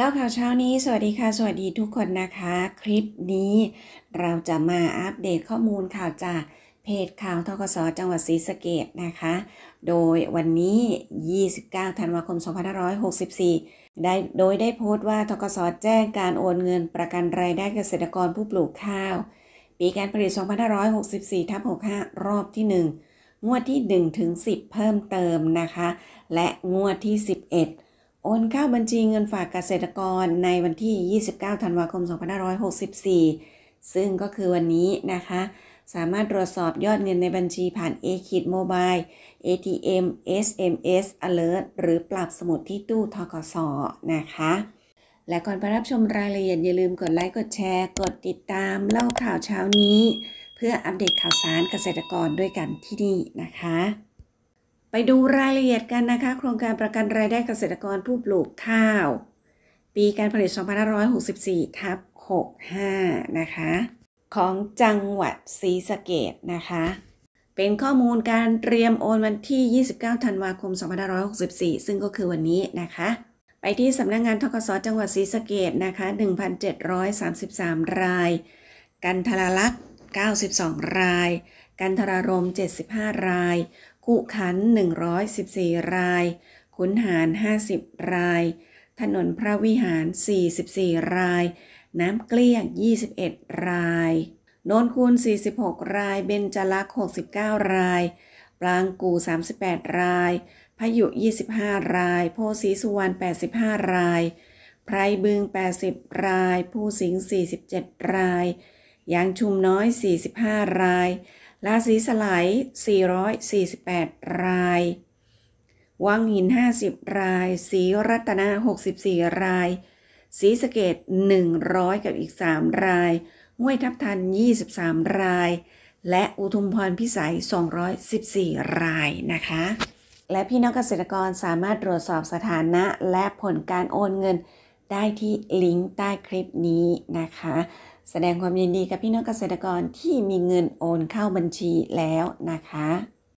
แล้วข่าวเช้านี้ สวัสดีค่ะ สวัสดีทุกคนนะคะ คลิปนี้เราจะมาอัปเดตข้อมูลข่าวจากเพจข่าวทกศจังหวัดศรีสะเกดนะคะ โดยวันนี้ 29 ธันวาคม 2564 ได้โดยได้โพสต์ว่าทกศแจ้งการโอนเงินประกันรายได้เกษตรกรผู้ปลูกข้าว ปีการผลิต 2564 ทับ65 รอบที่ 1 งวดที่1ถึง10 เพิ่มเติมนะคะ และงวดที่ 11โอนเข้าบัญชีเงินฝากเกษตรกรในวันที่ 29 ธันวาคม 2564 ซึ่งก็คือวันนี้นะคะ สามารถตรวจสอบยอดเงินในบัญชีผ่าน a k i d Mobile ATM SMS Alert หรือปรับสมุดที่ตู้ทกสนะคะ และก่อนไปรับชมรายละเอียดอย่าลืมกดไลค์ กดแชร์ กดติดตามเล่าข่าวเช้านี้ เพื่ออัปเดตข่าวสารเกษตรกรด้วยกันที่นี่นะคะไปดูรายละเอียดกันนะคะ โครงการประกันรายได้เกษตรกรผู้ปลูกข้าว ปีการผลิต 2564 ทับ 65 นะคะ ของจังหวัดศรีสะเกดนะคะ เป็นข้อมูลการเตรียมโอนวันที่ 29 ธันวาคม 2564 ซึ่งก็คือวันนี้นะคะ ไปที่สำนักงงานทกศจังหวัดศรีสะเกดนะคะ 1,733 ราย กันทรลักษ์ 92 ราย กันทรารม 75 รายขุขัน 114 รายขุนหาร 50 ราย ถนนพระวิหาร 44 ราย น้ำเกลี้ยง 21 ราย โนนคูณ46 ราย เบญจลักษ์69 ราย ปรางกู38 ราย พายุ 25 รายโพสีสุวรรณ85 ราย ไพรบึง80 ราย ผู้สิงห์47 ราย ยางชุมน้อย 45 รายราศีสลาย 448 ราย วังหิน 50 ราย สีรัตนา 64 ราย สีสเกต 100 กับอีก 3 รายห้วยทับทัน 23 ราย และอุทุมพรพิสัย 214 รายนะคะ และพี่น้องเกษตรกรสามารถตรวจสอบสถานะและผลการโอนเงินได้ที่ลิงก์ใต้คลิปนี้นะคะ แสดงความยินดีกับพี่น้องเกษตรกรที่มีเงินโอนเข้าบัญชีแล้วนะคะ